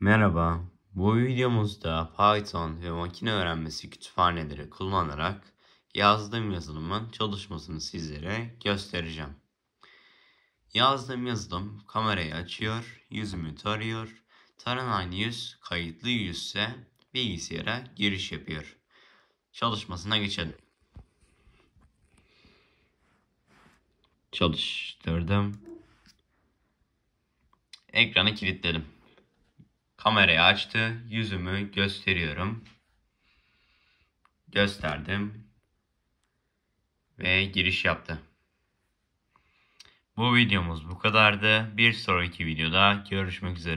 Merhaba, bu videomuzda Python ve makine öğrenmesi kütüphaneleri kullanarak yazdığım yazılımın çalışmasını sizlere göstereceğim. Yazdığım yazılım kamerayı açıyor, yüzümü tarıyor, taranan yüz kayıtlı yüzse bilgisayara giriş yapıyor. Çalışmasına geçelim. Çalıştırdım. Ekranı kilitledim. Kamerayı açtı. Yüzümü gösteriyorum. Gösterdim. Ve giriş yaptı. Bu videomuz bu kadardı. Bir sonraki videoda görüşmek üzere.